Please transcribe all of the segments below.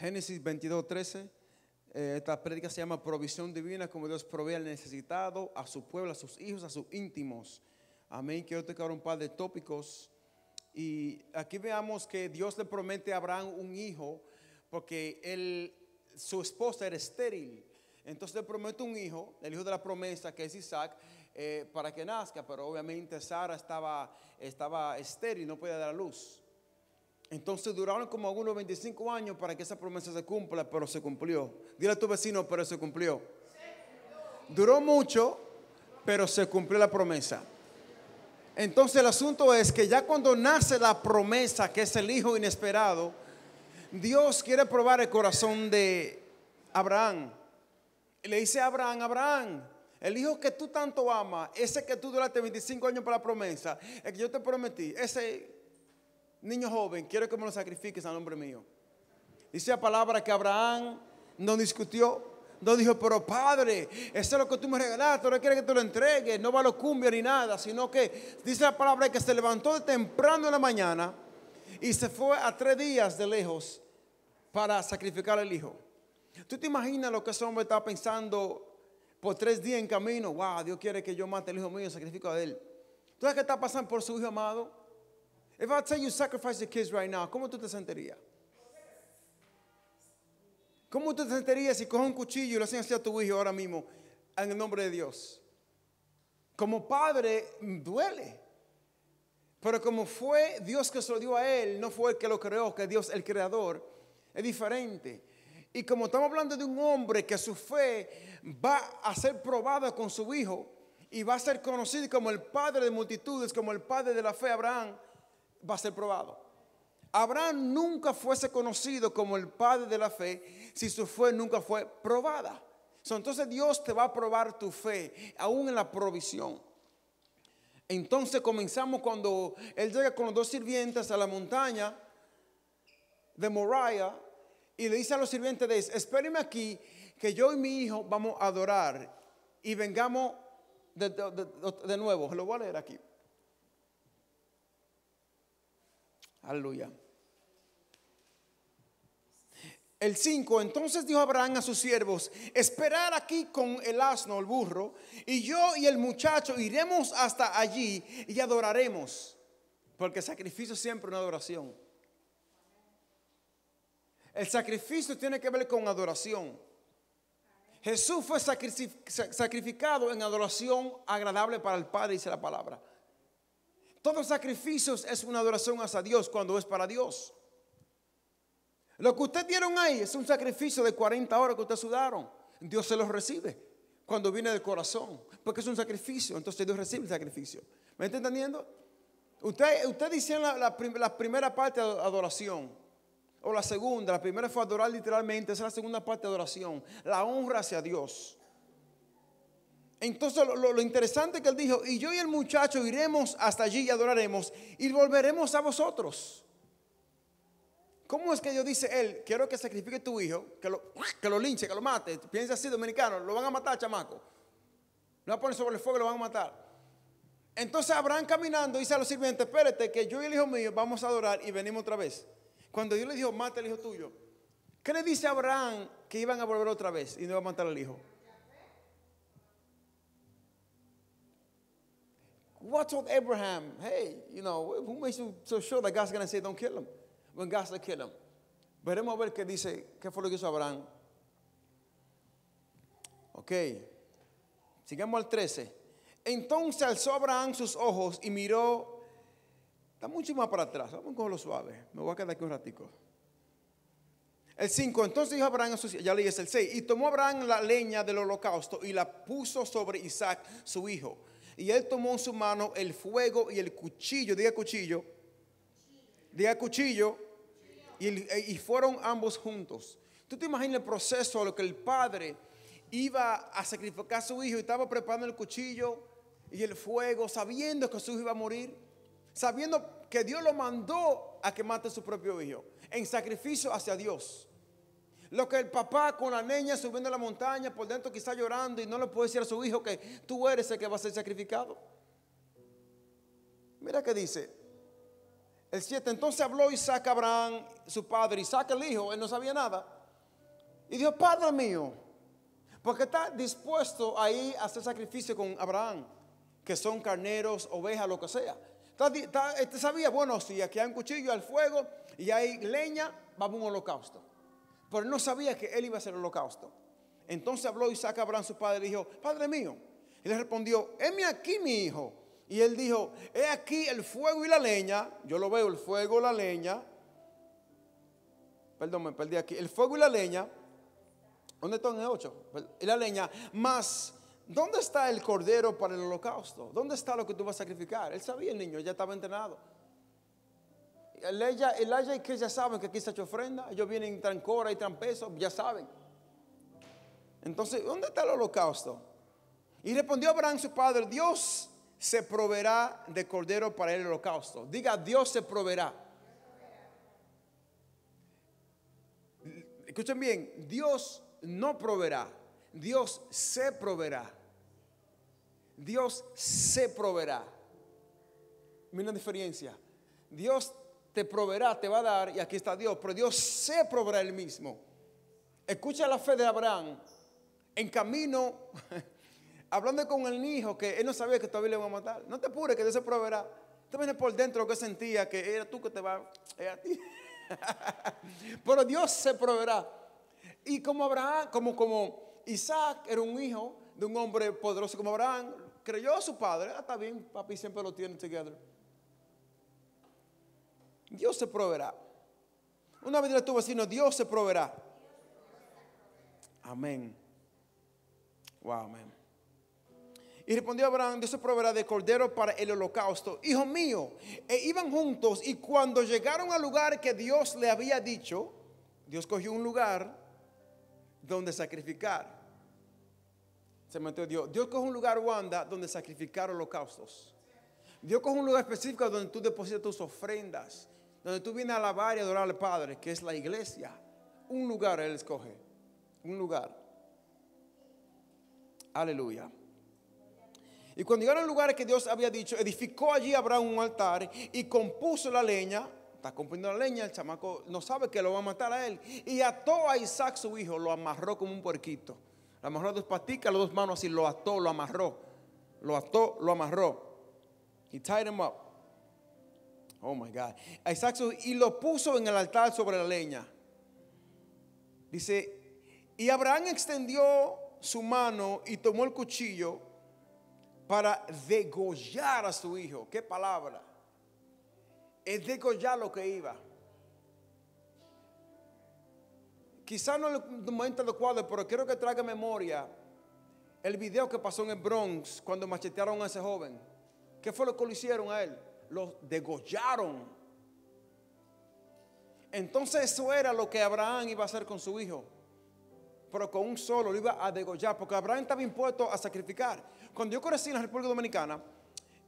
Génesis 22, 13. Eh, esta prédica se llama Provisión Divina, como Dios provee al necesitado, a su pueblo, a sus hijos, a sus íntimos. Amén. Quiero tocar un par de tópicos. Y aquí veamos que Dios le promete a Abraham un hijo, porque él, su esposa era estéril. Entonces le promete un hijo, el hijo de la promesa, que es Isaac, eh, para que nazca. Pero obviamente Sara estaba, estaba estéril, no podía dar a luz. Entonces duraron como algunos 25 años para que esa promesa se cumpla, pero se cumplió. Dile a tu vecino, pero se cumplió. Duró mucho, pero se cumplió la promesa. Entonces el asunto es que ya cuando nace la promesa, que es el hijo inesperado, Dios quiere probar el corazón de Abraham. le dice a Abraham, Abraham, el hijo que tú tanto amas, ese que tú duraste 25 años para la promesa, el que yo te prometí, ese niño joven, quiero que me lo sacrifiques al nombre mío. Dice la palabra que Abraham no discutió, no dijo, pero padre, eso es lo que tú me regalaste, no quiere que te lo entregues, no va a los cumbia ni nada, sino que dice la palabra que se levantó temprano en la mañana y se fue a tres días de lejos para sacrificar al hijo. ¿Tú te imaginas lo que ese hombre estaba pensando por tres días en camino? Wow, Dios quiere que yo mate al hijo mío y sacrifico a él. ¿Tú sabes que está pasando por su hijo amado? If I tell you sacrifice the kids right now, ¿cómo tú te sentirías? ¿Cómo tú te sentirías si coges un cuchillo y lo haces así a tu hijo ahora mismo en el nombre de Dios? Como padre, duele. Pero como fue Dios que se lo dio a él, no fue el que lo creó, que Dios el creador, es diferente. Y como estamos hablando de un hombre que su fe va a ser probada con su hijo y va a ser conocido como el padre de multitudes, como el padre de la fe Abraham, va a ser probado. Abraham nunca fuese conocido como el padre de la fe si su fe nunca fue probada. entonces Dios te va a probar tu fe, aún en la provisión. Entonces comenzamos cuando él llega con los dos sirvientes a la montaña de Moriah y le dice a los sirvientes, de, espérenme aquí que yo y mi hijo vamos a adorar y vengamos de, de nuevo. Lo voy a leer aquí. Aleluya. El 5, entonces dijo Abraham a sus siervos, esperar aquí con el asno, el burro, y yo y el muchacho iremos hasta allí y adoraremos, porque sacrificio es siempre una adoración. El sacrificio tiene que ver con adoración. Jesús fue sacrificado en adoración agradable para el Padre, dice la palabra. Todos sacrificios es una adoración hacia Dios cuando es para Dios. Lo que ustedes dieron ahí es un sacrificio de 40 horas que ustedes sudaron. Dios se los recibe cuando viene del corazón, porque es un sacrificio, entonces Dios recibe el sacrificio. ¿Me está entendiendo? Ustedes usted la, la, primera parte de adoración, o la segunda, la primera fue adorar literalmente, esa es la segunda parte de adoración, la honra hacia Dios. Entonces lo, interesante que él dijo, y yo y el muchacho iremos hasta allí y adoraremos y volveremos a vosotros. ¿Cómo es que Dios dice, él, quiero que sacrifique tu hijo, que lo, que lo linche, que lo mate? Piensa así, dominicano, lo van a matar, chamaco. Lo van a poner sobre el fuego y lo van a matar. Entonces Abraham caminando dice a los sirvientes, espérate, que yo y el hijo mío vamos a adorar y venimos otra vez. Cuando Dios le dijo, mate al hijo tuyo, ¿qué le dice Abraham que iban a volver otra vez y no iba a matar al hijo? What with Abraham? Hey, you know, who makes you so sure that God's going say, don't kill him? When God's gonna kill him. Veremos a ver qué dice, qué fue lo que hizo Abraham. Ok, sigamos al 13. Entonces alzó Abraham sus ojos y miró. Está mucho más para atrás. Vamos con lo suave. Me voy a quedar aquí un ratico. El 5. Entonces dijo Abraham ya leí es el 6. Y tomó Abraham la leña del holocausto y la puso sobre Isaac, su hijo. Y él tomó en su mano el fuego y el cuchillo, diga cuchillo, diga cuchillo, eh, y, fueron ambos juntos. ¿Tú te imaginas el proceso a lo que el padre iba a sacrificar a su hijo y estaba preparando el cuchillo y el fuego, sabiendo que su hijo iba a morir, sabiendo que Dios lo mandó a que mate a su propio hijo, en sacrificio hacia Dios? Lo que el papá con la niña subiendo a la montaña, por dentro quizá llorando y no le puede decir a su hijo que tú eres el que va a ser sacrificado. Mira que dice. El 7, entonces habló Isaac a Abraham, su padre, Isaac el hijo, él no sabía nada. Y dijo, Padre mío, porque está dispuesto ahí a hacer sacrificio con Abraham, que son carneros, ovejas, lo que sea. Este sabía, bueno, si aquí hay un cuchillo al fuego y hay leña, vamos a un holocausto. Pero no sabía que él iba a ser el holocausto. Entonces habló Isaac a Abraham, su padre, y dijo, Padre mío. Y le respondió, heme aquí mi hijo. Y él dijo, he aquí el fuego y la leña. Yo lo veo, el fuego, la leña. Perdón, me perdí aquí. El fuego y la leña. ¿Dónde están el Y la leña. Más, ¿dónde está el cordero para el holocausto? ¿Dónde está lo que tú vas a sacrificar? Él sabía, el niño ya estaba entrenado el haya y que ya saben que aquí está hecho ofrenda. Ellos vienen trancora y trampeso, ya saben. Entonces, ¿dónde está el holocausto? Y respondió Abraham su padre, Dios se proveerá de cordero para el holocausto. Diga, Dios se proveerá. Escuchen bien, Dios no proveerá, Dios se proveerá. Dios se proveerá. Mira la diferencia. Dios te proveerá, te va a dar, y aquí está Dios, pero Dios se proveerá él mismo. Escucha la fe de Abraham en camino, hablando con el hijo, que él no sabía que todavía le iba a matar. No te apures, que Dios se proveerá. Tú vienes por dentro que sentía, que era tú que te va, a ti. pero Dios se proveerá. Y como Abraham, como, como Isaac era un hijo de un hombre poderoso como Abraham, creyó a su padre, ah, está bien, papi siempre lo tiene together. Dios se proveerá. Una vez dile tu vecino, Dios se proveerá. Amén. Wow, amén. Y respondió Abraham, Dios se proveerá de cordero para el holocausto. Hijo mío, e iban juntos y cuando llegaron al lugar que Dios le había dicho, Dios cogió un lugar donde sacrificar. Se metió Dios. Dios cogió un lugar, Wanda, donde sacrificar holocaustos. Dios cogió un lugar específico donde tú depositas tus ofrendas donde tú vienes a lavar y adorar al Padre, que es la iglesia. Un lugar Él escoge, un lugar. Aleluya. Y cuando llegaron al lugar que Dios había dicho, edificó allí Abraham un altar y compuso la leña. Está componiendo la leña, el chamaco no sabe que lo va a matar a él. Y ató a Isaac, su hijo, lo amarró como un puerquito. Lo amarró a dos paticas, las dos manos así, lo ató, lo amarró. Lo ató, lo amarró. y tied him up. Oh my God. Isaac y lo puso en el altar sobre la leña. Dice, y Abraham extendió su mano y tomó el cuchillo para degollar a su hijo. ¿Qué palabra? Es degollar lo que iba. Quizá no el momento adecuado, pero quiero que traiga memoria el video que pasó en el Bronx cuando machetearon a ese joven. ¿Qué fue lo que le hicieron a él? los degollaron. Entonces eso era lo que Abraham iba a hacer con su hijo. Pero con un solo lo iba a degollar, porque Abraham estaba impuesto a sacrificar. Cuando yo crecí en la República Dominicana,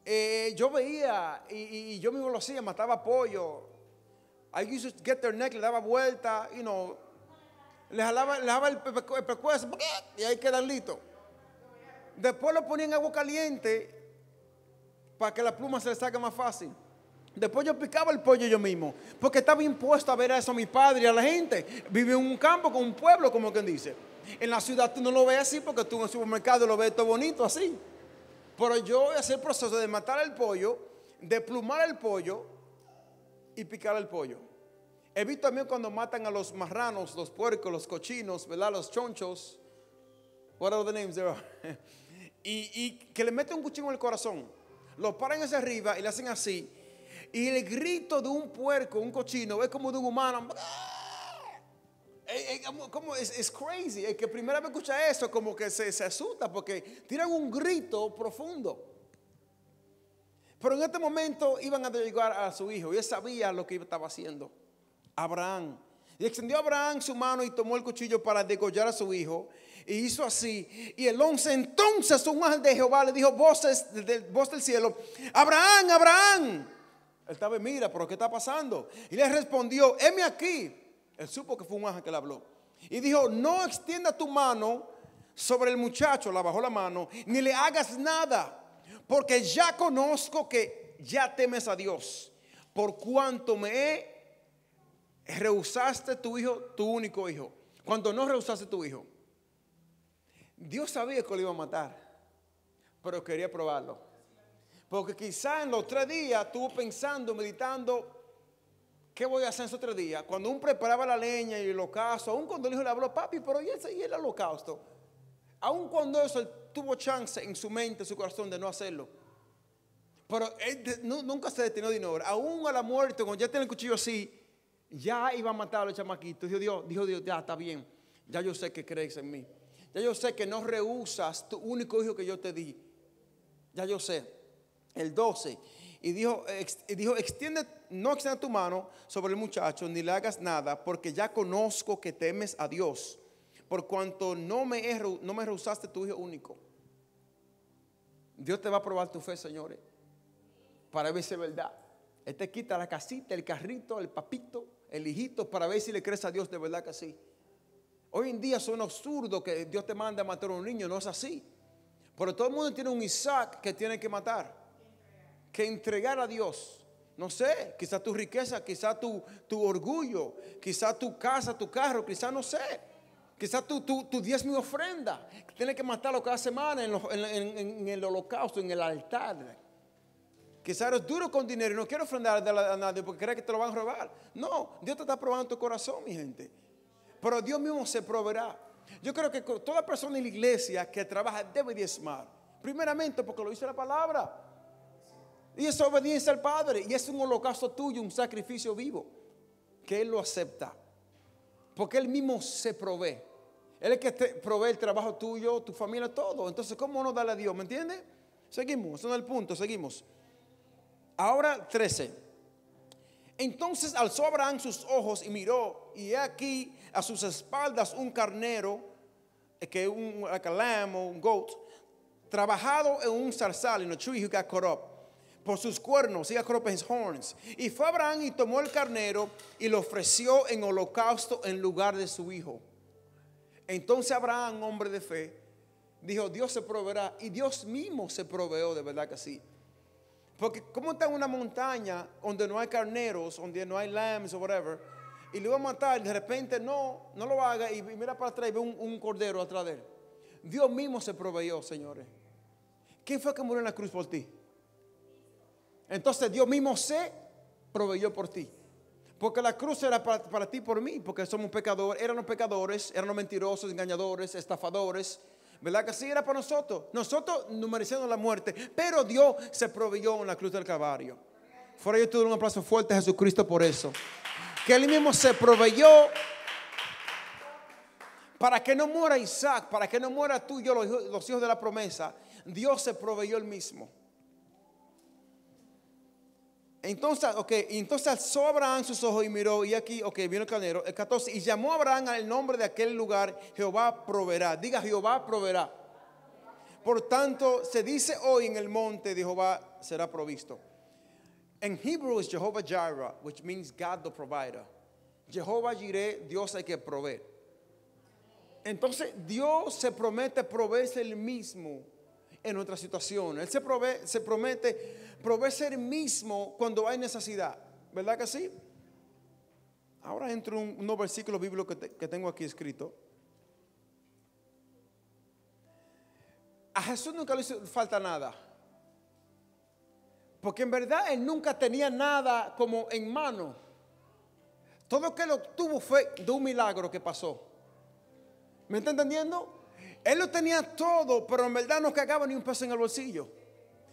eh, yo veía y, yo mismo lo hacía, mataba pollo. I used to get their neck, le daba vuelta, you know, le jalaba, el, y ahí quedaba listo. Después lo ponían en agua caliente para que la pluma se le salga más fácil. Después yo picaba el pollo yo mismo, porque estaba impuesto a ver a eso a mi padre y a la gente. Vive en un campo con un pueblo, como quien dice. En la ciudad tú no lo ves así porque tú en el supermercado lo ves todo bonito así. Pero yo voy a hacer el proceso de matar el pollo, de plumar el pollo y picar el pollo. He visto también cuando matan a los marranos, los puercos, los cochinos, ¿verdad? Los chonchos. What are the names there y, y que le mete un cuchillo en el corazón. Lo paran hacia arriba y le hacen así. Y el grito de un puerco, un cochino, es como de un humano. Eh, eh, es, crazy. El que primera vez escucha eso, como que se, asusta porque tienen un grito profundo. Pero en este momento iban a llegar a su hijo. Y él sabía lo que estaba haciendo. Abraham. Y extendió a Abraham su mano y tomó el cuchillo para degollar a su hijo. Y hizo así. Y el once entonces un ángel de Jehová le dijo, voces, voz del cielo, Abraham, Abraham. Él estaba, mira, pero ¿qué está pasando? Y le respondió, heme aquí. Él supo que fue un ángel que le habló. Y dijo, no extienda tu mano sobre el muchacho, la bajó la mano, ni le hagas nada, porque ya conozco que ya temes a Dios, por cuanto me rehusaste tu hijo, tu único hijo. Cuando no rehusaste tu hijo, Dios sabía que lo iba a matar, pero quería probarlo. Porque quizá en los tres días estuvo pensando, meditando, ¿qué voy a hacer en esos tres días? Cuando un preparaba la leña y el holocausto, aún cuando el hijo le habló, papi, pero ¿y, ese, el holocausto? Aún cuando eso él tuvo chance en su mente, en su corazón de no hacerlo. Pero él nunca se detenió de nuevo Aún a la muerte, cuando ya tenía el cuchillo así, ya iba a matar a los Dijo Dios, dijo Dios, ya está bien, ya yo sé que crees en mí. Ya yo sé que no rehusas tu único hijo que yo te di. Ya yo sé. El 12. Y dijo, dijo extiende, no extienda tu mano sobre el muchacho, ni le hagas nada, porque ya conozco que temes a Dios, por cuanto no me, no me rehusaste tu hijo único. Dios te va a probar tu fe, señores, para ver si es verdad. Él te quita la casita, el carrito, el papito, el hijito, para ver si le crees a Dios de verdad que sí. Hoy en día son absurdo que Dios te manda a matar a un niño, no es así. Pero todo el mundo tiene un Isaac que tiene que matar, que entregar a Dios. No sé, quizá tu riqueza, quizá tu, tu orgullo, quizá tu casa, tu carro, quizás no sé. Quizás tu, tu, tu diezmo ofrenda, que tiene que matarlo cada semana en, el holocausto, en el altar. Quizás eres duro con dinero y no quiero ofrendar a nadie porque crees que te lo van a robar. No, Dios te está probando tu corazón, mi gente pero Dios mismo se proveerá. Yo creo que toda persona en la iglesia que trabaja debe diezmar. Primeramente porque lo dice la palabra. Y es obediencia al Padre. Y es un holocausto tuyo, un sacrificio vivo. Que Él lo acepta. Porque Él mismo se provee. Él es el que provee el trabajo tuyo, tu familia, todo. Entonces, ¿cómo no darle a Dios? ¿Me entiendes? Seguimos. Ese es el punto. Seguimos. Ahora 13. Entonces alzó Abraham sus ojos y miró, y he aquí a sus espaldas un carnero, eh, que un like lamb o un goat, trabajado en un zarzal, y un tree que got caught por sus cuernos, y got sus horns. Y fue Abraham y tomó el carnero y lo ofreció en holocausto en lugar de su hijo. Entonces Abraham, hombre de fe, dijo, Dios se proveerá, y Dios mismo se proveó, de verdad que sí. Porque ¿cómo está una montaña donde no hay carneros, donde no hay lambs o whatever? Y le va a matar y de repente no, no lo haga y mira para atrás y ve un, un cordero atrás de él. Dios mismo se proveyó, señores. ¿Quién fue que murió en la cruz por ti? Entonces Dios mismo se proveyó por ti. Porque la cruz era para, para ti, por mí, porque somos pecadores, los pecadores, los mentirosos, engañadores, estafadores, ¿Verdad que sí era para nosotros? Nosotros merecemos la muerte, pero Dios se proveyó en la cruz del Calvario. Fuera yo tuve un aplauso fuerte a Jesucristo por eso. Que Él mismo se proveyó para que no muera Isaac, para que no muera tú y yo, los hijos de la promesa. Dios se proveyó Él mismo. Entonces, ok, entonces alzó Abraham sus ojos y miró, y aquí, ok, vino el carnero. El 14, y llamó a Abraham al nombre de aquel lugar, Jehová proveerá. Diga, Jehová proveerá. Por tanto, se dice hoy en el monte de Jehová será provisto. En Hebrew es Jehová Jireh, which means God the provider. Jehová Jireh, Dios hay que proveer. Entonces, Dios se promete proveerse el mismo en nuestra situación. Él se, provee, se promete proveer mismo cuando hay necesidad. ¿Verdad que sí? Ahora entro un, nuevo versículo bíblico que, tengo aquí escrito. A Jesús nunca le hizo falta nada. Porque en verdad él nunca tenía nada como en mano. Todo lo que él obtuvo fue de un milagro que pasó. ¿Me está entendiendo? Él lo tenía todo, pero en verdad no cagaba ni un peso en el bolsillo.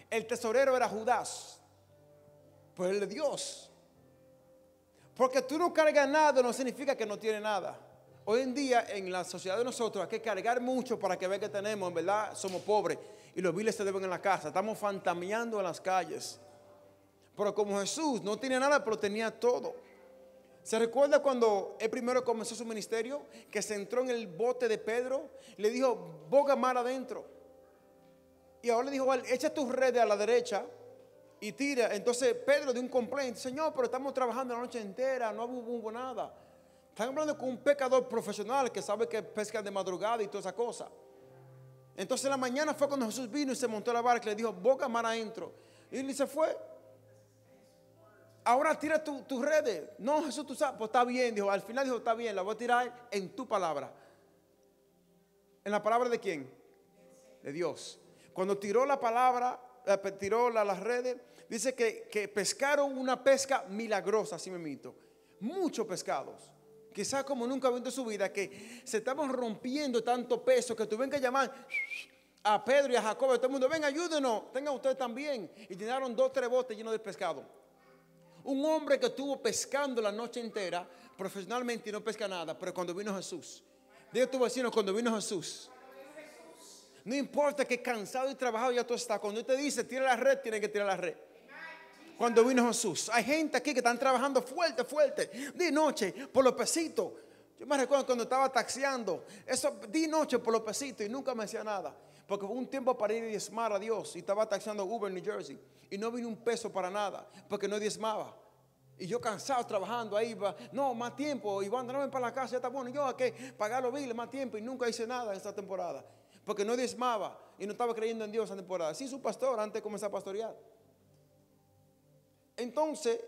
El tesorero era Judas, pues él de Dios. Porque tú no cargas nada no significa que no tiene nada. Hoy en día en la sociedad de nosotros hay que cargar mucho para que vean que tenemos, en verdad somos pobres y los viles se deben en la casa. Estamos fantameando en las calles. Pero como Jesús no tiene nada, pero tenía todo. ¿Se recuerda cuando él primero comenzó su ministerio? Que se entró en el bote de Pedro, le dijo, boga mar adentro. Y ahora le dijo, echa tus redes a la derecha y tira. Entonces Pedro de un complaint, Señor, pero estamos trabajando la noche entera, no hubo nada. Están hablando con un pecador profesional que sabe que pesca de madrugada y toda esa cosa. Entonces la mañana fue cuando Jesús vino y se montó en la barca y le dijo, boca mar adentro. Y él se fue ahora tira tus redes. No, Jesús, tú sabes, pues está bien, dijo. Al final dijo, está bien, la voy a tirar en tu palabra. ¿En la palabra de quién? De Dios. Cuando tiró la palabra, eh, tiró las redes, dice que, que, pescaron una pesca milagrosa, Si me mito. Muchos pescados. Quizás como nunca ha visto en su vida, que se estaban rompiendo tanto peso que tuvieron que llamar a Pedro y a Jacobo, todo el mundo, ven, ayúdenos, tengan ustedes también. Y llenaron dos, tres botes llenos de pescado. Un hombre que estuvo pescando la noche entera, profesionalmente Y no pesca nada, pero cuando vino Jesús, Dios a tu vecino, cuando vino Jesús, no importa que cansado y trabajado ya tú estás, cuando él te dice, tira la red, tiene que tirar la red cuando vino Jesús. Hay gente aquí que están trabajando fuerte, fuerte, de noche, por los pesitos. Yo me recuerdo cuando estaba taxiando, eso di noche por los pesitos y nunca me hacía nada. Porque hubo un tiempo para ir a diezmar a Dios y estaba taxando Uber en New Jersey y no vino un peso para nada porque no diezmaba. Y yo cansado trabajando ahí, no, más tiempo, Iván, ven para la casa, ya está bueno. Yo a qué? pagar los biles, más tiempo, y nunca hice nada en esta temporada. Porque no diezmaba y no estaba creyendo en Dios esa temporada. Sí, su pastor, antes de comenzar a pastorear. Entonces,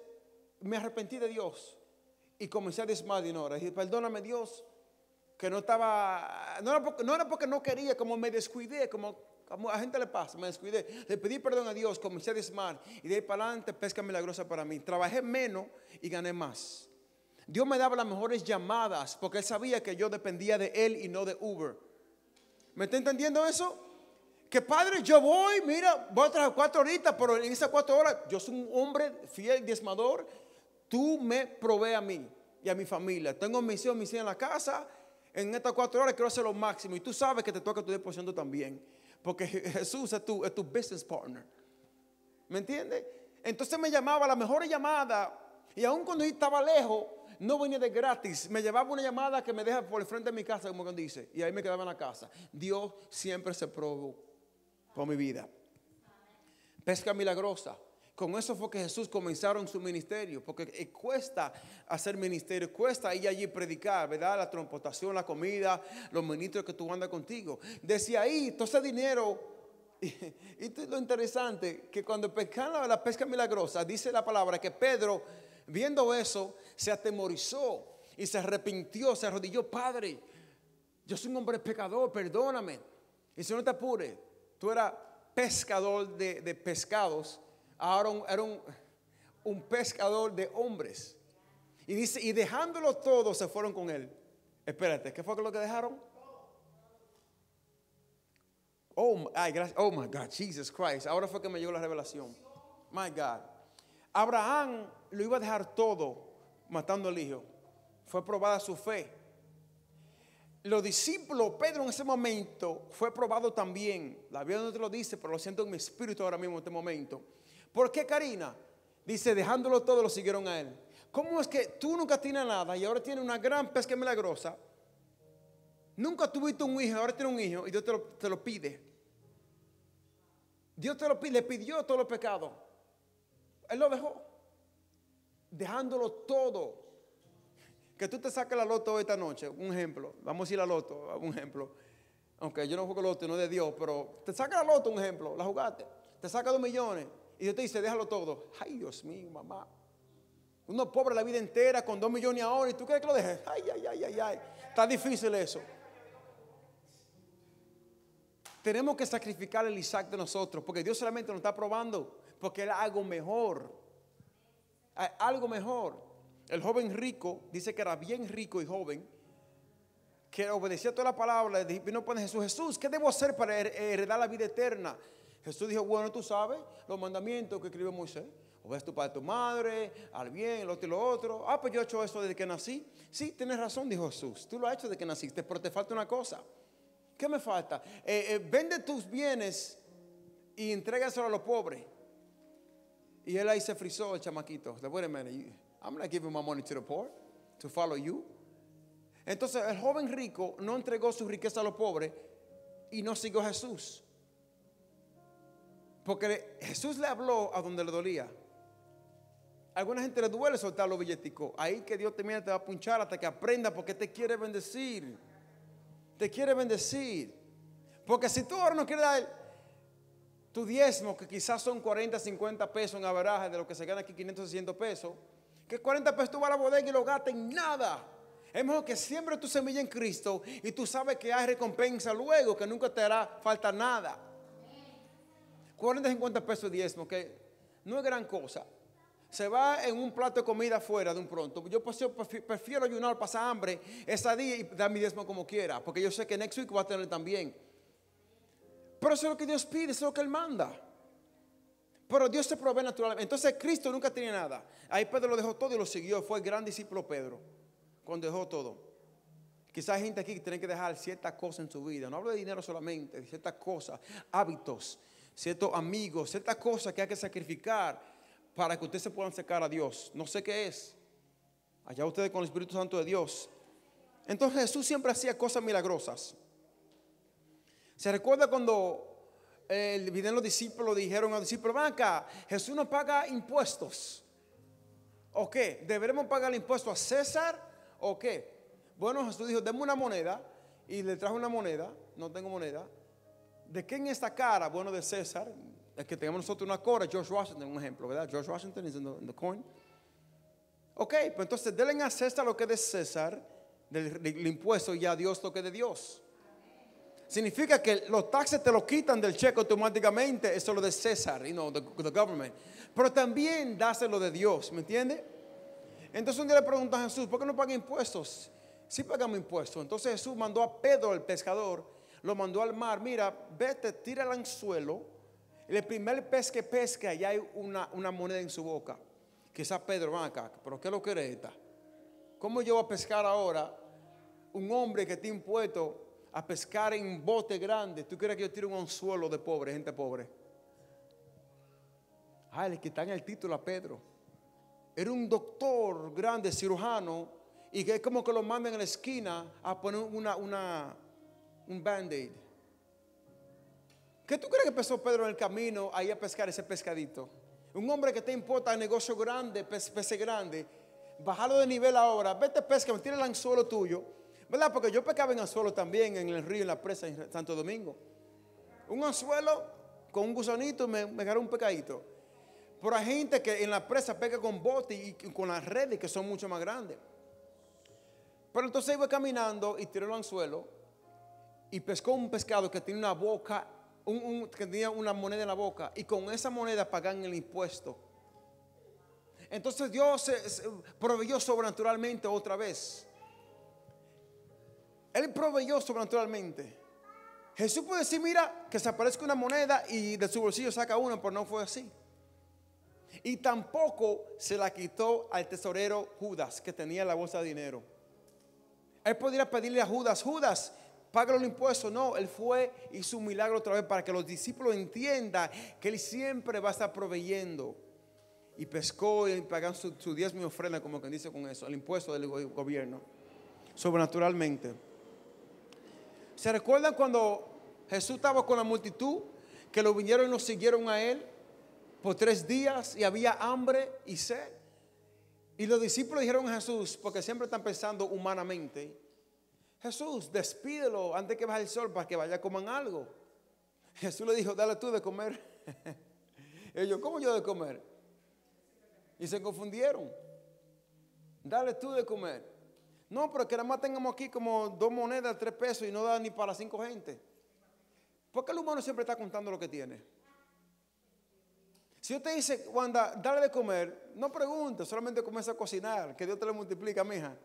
me arrepentí de Dios y comencé a diezmar hora. Y dije, perdóname Dios, que no estaba, no era, porque, no quería, como me descuidé, como, como, a gente le pasa, me descuidé. Le pedí perdón a Dios, comencé a desmar y de ahí para adelante pesca milagrosa para mí. Trabajé menos y gané más. Dios me daba las mejores llamadas porque Él sabía que yo dependía de Él y no de Uber. ¿Me está entendiendo eso? Que padre, yo voy, mira, voy a trabajar cuatro horitas, pero en esas cuatro horas yo soy un hombre fiel, diezmador. Tú me provee a mí y a mi familia. Tengo misión misión en la casa en estas cuatro horas quiero hacer lo máximo. Y tú sabes que te toca tu 10% también. Porque Jesús es tu, business partner. ¿Me entiendes? Entonces me llamaba la mejor llamada. Y aún cuando yo estaba lejos, no venía de gratis. Me llevaba una llamada que me deja por el frente de mi casa, como quien dice. Y ahí me quedaba en la casa. Dios siempre se probó con mi vida. Pesca milagrosa. Con eso fue que Jesús comenzaron su ministerio, porque eh, cuesta hacer ministerio, cuesta ir allí predicar, ¿verdad? La transportación, la comida, los ministros que tú andas contigo. Decía ahí, todo ese dinero y esto es lo interesante, que cuando pescaba la pesca milagrosa, dice la palabra que Pedro, viendo eso, se atemorizó y se arrepintió, se arrodilló, Padre, yo soy un hombre pecador, perdóname. Y si no te apure, tú eras pescador de pescados era un, pescador de hombres. Y dice, y dejándolo todo se fueron con él. Espérate, ¿qué fue lo que dejaron? Oh, gracias. oh my God, Jesus Christ. Ahora fue que me llegó la revelación. My God. Abraham lo iba a dejar todo matando al hijo. Fue probada su fe. Los discípulos, Pedro en ese momento, fue probado también. La Biblia no te lo dice, pero lo siento en mi espíritu ahora mismo en este momento ¿Por qué Karina? Dice, dejándolo todo, lo siguieron a él. ¿Cómo es que tú nunca tienes nada y ahora tienes una gran pesca milagrosa? Nunca tuviste un hijo, ahora tienes un hijo y Dios te lo, pide. Dios te lo pide, le pidió todos los pecados. Él lo dejó, dejándolo todo. Que tú te saques la loto esta noche, un ejemplo. Vamos a ir a la loto, un ejemplo. Aunque yo no juego loto, no es de Dios, pero te saca la loto, un ejemplo, la jugaste. Te saca dos millones y Dios te dice, déjalo todo. Ay, Dios mío, mamá. Uno pobre la vida entera con dos millones ahora y tú crees que lo dejes. Ay, ay, ay, ay, ay. Está difícil eso. Tenemos que sacrificar el Isaac de nosotros porque Dios solamente nos está probando porque era algo mejor. Algo mejor. El joven rico dice que era bien rico y joven, que obedecía toda la palabra. no pone Jesús: Jesús, ¿qué debo hacer para heredar la vida eterna? Jesús dijo, bueno, tú sabes los mandamientos que escribe Moisés. Obedece tu padre, tu madre, al bien, lo otro y lo otro. Ah, pues yo he hecho eso desde que nací. Sí, tienes razón, dijo Jesús. Tú lo has hecho desde que naciste, pero te falta una cosa. ¿Qué me falta? Eh, eh, vende tus bienes y entrégaselo a los pobres. Y él ahí se frizó el chamaquito. a I'm not giving my money to the poor to follow you. Entonces el joven rico no entregó su riqueza a los pobres y no siguió a Jesús. Porque Jesús le habló a donde le dolía. A alguna gente le duele soltar los billeticos Ahí que Dios te mira, te va a punchar hasta que aprenda porque te quiere bendecir. Te quiere bendecir. Porque si tú ahora no quieres dar tu diezmo, que quizás son 40, 50 pesos en averaje de lo que se gana aquí, 500, 600 pesos, que 40 pesos tú vas a la bodega y lo gastas en nada. Es mejor que siempre tu semilla en Cristo y tú sabes que hay recompensa luego, que nunca te hará falta nada. 40, 50 pesos diezmo, que no es gran cosa. Se va en un plato de comida afuera de un pronto. Yo pues, prefiero ayunar, pasar hambre esa día y dar mi diezmo como quiera, porque yo sé que next week va a tener también. Pero eso es lo que Dios pide, eso es lo que Él manda. Pero Dios se provee naturalmente. Entonces Cristo nunca tenía nada. Ahí Pedro lo dejó todo y lo siguió. Fue el gran discípulo Pedro cuando dejó todo. Quizás hay gente aquí que tiene que dejar ciertas cosas en su vida. No hablo de dinero solamente, de ciertas cosas, hábitos, ciertos amigos, ciertas cosas que hay que sacrificar para que ustedes se puedan acercar a Dios. No sé qué es. Allá ustedes con el Espíritu Santo de Dios. Entonces Jesús siempre hacía cosas milagrosas. ¿Se recuerda cuando eh, el vinieron los discípulos, dijeron a los discípulos, ven acá, Jesús no paga impuestos? ¿O qué? ¿Deberemos pagar impuestos a César o qué? Bueno, Jesús dijo, denme una moneda y le trajo una moneda, no tengo moneda, ¿De quién es esta cara? Bueno, de César. Es que tenemos nosotros una cora, George Washington, un ejemplo, ¿verdad? George Washington is in the, coin. Ok, pues entonces denle a César lo que es de César, del, impuesto, y a Dios lo que es de Dios. Significa que los taxes te lo quitan del cheque automáticamente, eso es lo de César, you know, the, government. Pero también dáselo de Dios, ¿me entiende? Entonces un día le preguntan a Jesús, ¿por qué no pagan impuestos? Sí pagamos impuestos. Entonces Jesús mandó a Pedro, el pescador, lo mandó al mar, mira, vete, tira el anzuelo. El primer pez que pesca, ya hay una, moneda en su boca. Que a ah, Pedro, van acá, pero ¿qué lo quiere esta? ¿Cómo yo voy a pescar ahora un hombre que tiene impuesto a pescar en bote grande? ¿Tú crees que yo tire un anzuelo de pobre, gente pobre? Ay ah, le quitan el título a Pedro. Era un doctor grande, cirujano, y que es como que lo mandan en la esquina a poner una, una un band-aid. ¿Qué tú crees que empezó Pedro en el camino ahí a pescar ese pescadito? Un hombre que te importa negocio grande, pese grande, bajarlo de nivel ahora, vete pesca, tira el anzuelo tuyo, ¿verdad? Porque yo pescaba en anzuelo también en el río, en la presa, en Santo Domingo. Un anzuelo con un gusanito me, me un pecadito. Pero hay gente que en la presa pesca con bote y con las redes que son mucho más grandes. Pero entonces iba caminando y tiró el anzuelo y pescó un pescado que tenía una boca, que tenía una moneda en la boca, y con esa moneda pagan el impuesto. Entonces Dios proveyó sobrenaturalmente otra vez. Él proveyó sobrenaturalmente. Jesús puede decir, mira, que se aparezca una moneda y de su bolsillo saca una, pero no fue así. Y tampoco se la quitó al tesorero Judas, que tenía la bolsa de dinero. Él podría pedirle a Judas, Judas, paga el impuestos. No, Él fue, y hizo un milagro otra vez para que los discípulos entiendan que Él siempre va a estar proveyendo. Y pescó y pagan su, diez mil ofrenda, como que dice con eso, el impuesto del gobierno, sobrenaturalmente. ¿Se recuerdan cuando Jesús estaba con la multitud, que lo vinieron y lo siguieron a Él por tres días y había hambre y sed? Y los discípulos dijeron a Jesús, porque siempre están pensando humanamente, Jesús, despídelo antes que vaya el sol para que vaya a coman algo. Jesús le dijo, dale tú de comer. Ellos, ¿cómo yo de comer? Y se confundieron. Dale tú de comer. No, pero que nada más tengamos aquí como dos monedas, tres pesos y no da ni para cinco gente. ¿Por qué el humano siempre está contando lo que tiene? Si usted dice, Wanda, dale de comer, no pregunte, solamente comienza a cocinar, que Dios te lo multiplica, mija.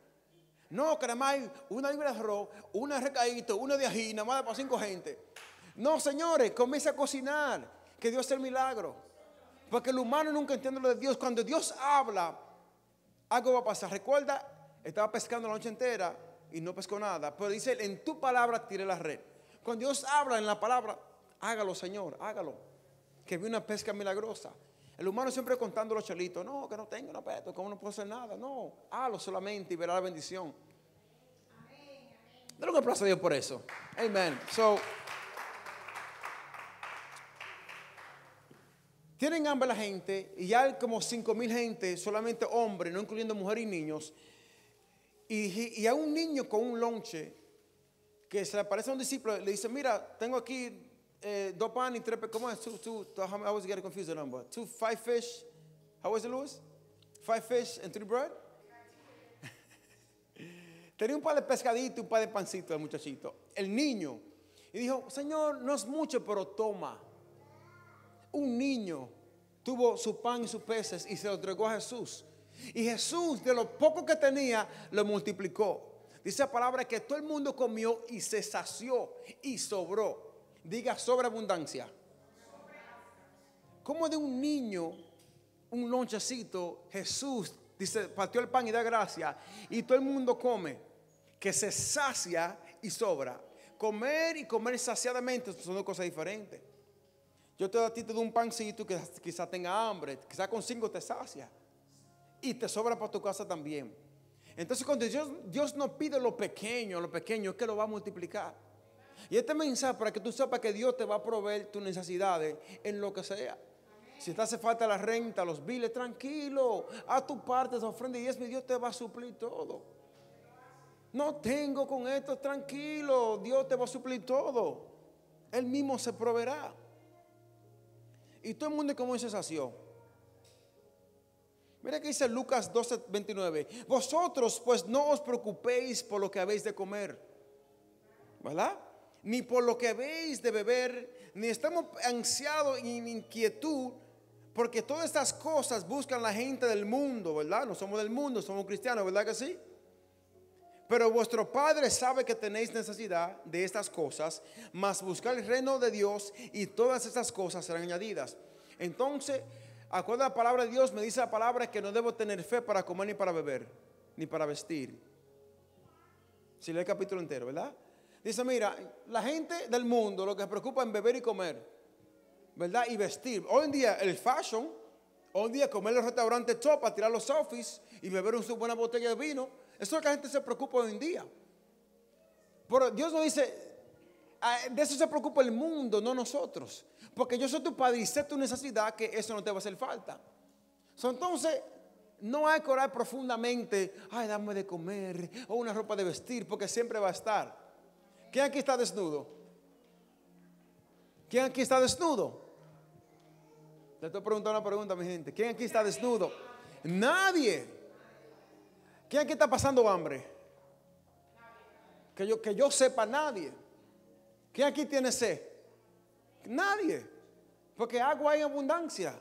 No, caramay, una libra de arroz, una recaíto, una de ají, nada más para cinco gente. No, señores, comience a cocinar, que Dios es el milagro. Porque el humano nunca entiende lo de Dios. Cuando Dios habla, algo va a pasar. Recuerda, estaba pescando la noche entera y no pescó nada. Pero dice, en tu palabra tire la red. Cuando Dios habla en la palabra, hágalo, Señor, hágalo. Que vi una pesca milagrosa. El humano siempre contando los chalitos. No, que no tengo, no puedo, ¿cómo no puedo hacer nada? No, halo solamente y verá la bendición. Dale un aplauso a Dios por eso. Amén. tienen hambre la gente y hay como 5 mil gente, solamente hombres, no incluyendo mujeres y niños. Y, y, a un niño con un lonche que se le aparece a un discípulo, le dice, mira, tengo aquí eh, dos panes y tres peces. ¿Cómo es? I always get confused the number. Two, five fish. How was it, Luis? Five fish and three bread? Tenía un par de pescaditos y un par de pancitos el muchachito, el niño. Y dijo, Señor, no es mucho, pero toma. Un niño tuvo su pan y sus peces y se lo entregó a Jesús. Y Jesús, de lo poco que tenía, lo multiplicó. Dice la palabra que todo el mundo comió y se sació y sobró. Diga sobreabundancia. Como de un niño, un lonchecito, Jesús dice, partió el pan y da gracia. Y todo el mundo come, que se sacia y sobra. Comer y comer saciadamente son dos cosas diferentes. Yo te doy a ti te doy un pancito que quizás tenga hambre, quizás con cinco te sacia. Y te sobra para tu casa también. Entonces cuando Dios, Dios pide lo pequeño, lo pequeño es que lo va a multiplicar. Y este mensaje para que tú sepas que Dios te va a proveer tus necesidades en lo que sea. Si te hace falta la renta, los biles, tranquilo, A tu parte, tu ofrenda y es mi Dios te va a suplir todo. No tengo con esto, tranquilo, Dios te va a suplir todo. Él mismo se proveerá. Y todo el mundo como dice sensación. Mira que dice Lucas 12, 29. Vosotros pues no os preocupéis por lo que habéis de comer. ¿Verdad? ni por lo que habéis de beber, ni estamos ansiados en inquietud, porque todas estas cosas buscan la gente del mundo, ¿verdad? No somos del mundo, somos cristianos, ¿verdad que sí? Pero vuestro Padre sabe que tenéis necesidad de estas cosas, mas buscar el reino de Dios y todas estas cosas serán añadidas. Entonces, acuerda la palabra de Dios, me dice la palabra que no debo tener fe para comer ni para beber, ni para vestir. Si lee el capítulo entero, ¿verdad? Dice, mira, la gente del mundo lo que se preocupa es beber y comer, ¿verdad? Y vestir. Hoy en día el fashion, hoy en día comer en los restaurantes top, tirar los sofis y beber una buena botella de vino. Eso es lo que la gente se preocupa hoy en día. Pero Dios nos dice, ah, de eso se preocupa el mundo, no nosotros. Porque yo soy tu padre y sé tu necesidad que eso no te va a hacer falta. entonces, no hay que orar profundamente, ay, dame de comer o una ropa de vestir, porque siempre va a estar. ¿Quién aquí está desnudo? ¿Quién aquí está desnudo? Le estoy preguntando una pregunta, mi gente. ¿Quién aquí está desnudo? Nadie. ¿Quién aquí está pasando hambre? Que yo, que yo sepa, nadie. ¿Quién aquí tiene sed? Nadie. Porque agua hay abundancia.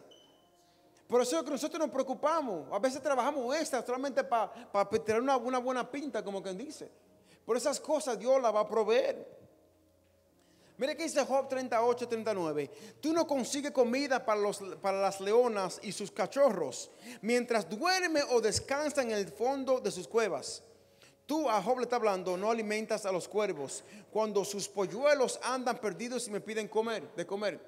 Por eso es que nosotros nos preocupamos. A veces trabajamos extra solamente para tener una, una buena pinta, como quien dice. Por esas cosas Dios la va a proveer. Mire que dice Job 38, 39. Tú no consigues comida para, los, para las leonas y sus cachorros, mientras duerme o descansa en el fondo de sus cuevas. Tú a Job le está hablando, no alimentas a los cuervos, cuando sus polluelos andan perdidos y me piden comer, de comer.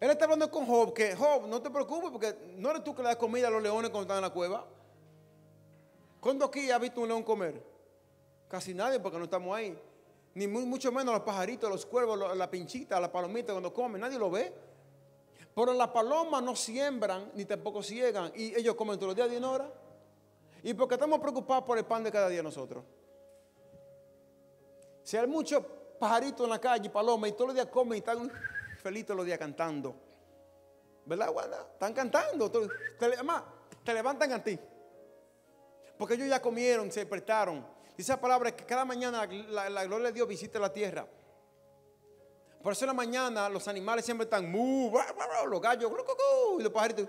Él está hablando con Job, que Job, no te preocupes, porque no eres tú que le das comida a los leones cuando están en la cueva. ¿Cuándo aquí has visto un león comer? Casi nadie porque no estamos ahí. Ni mucho menos los pajaritos, los cuervos, la pinchita, la palomita cuando comen. Nadie lo ve. Pero las palomas no siembran ni tampoco ciegan. Y ellos comen todos los días de una hora. ¿Y porque estamos preocupados por el pan de cada día nosotros? Si hay muchos pajaritos en la calle, palomas, y todos los días comen y están felices todos los días cantando. ¿Verdad, Wanda? Están cantando. Además, te levantan a ti. Porque ellos ya comieron, se despertaron. Dice la palabra que cada mañana la, gloria de Dios visita la tierra. Por eso en la mañana los animales siempre están mu, los gallos, y los pajaritos.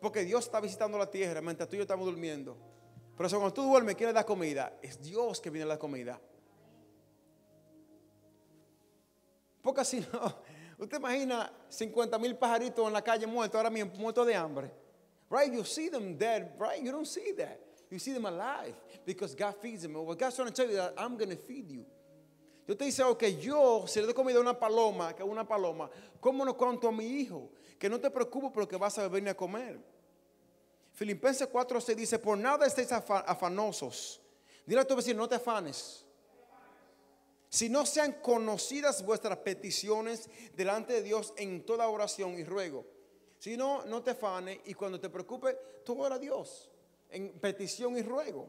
Porque Dios está visitando la tierra mientras tú y yo estamos durmiendo. Por eso cuando tú duermes, ¿quién le da comida? Es Dios que viene a la comida. Porque si no, usted imagina 50 mil pajaritos en la calle muertos, ahora mismo muertos de hambre. Right? You see them dead, right? You don't see that. You see them alive because God feeds them. Well, God's trying to tell you that I'm going to feed you. Yo te dice, ok, yo si le doy comida a una paloma, que una paloma, ¿cómo no cuento a mi hijo? Que no te preocupes por lo que vas a venir a comer. Filipenses 4 se dice, por nada estéis afanosos. Dile a tu vecino, no te afanes. Si no sean conocidas vuestras peticiones delante de Dios en toda oración y ruego. Si no, no te afanes y cuando te preocupes, tú ora a Dios en petición y ruego.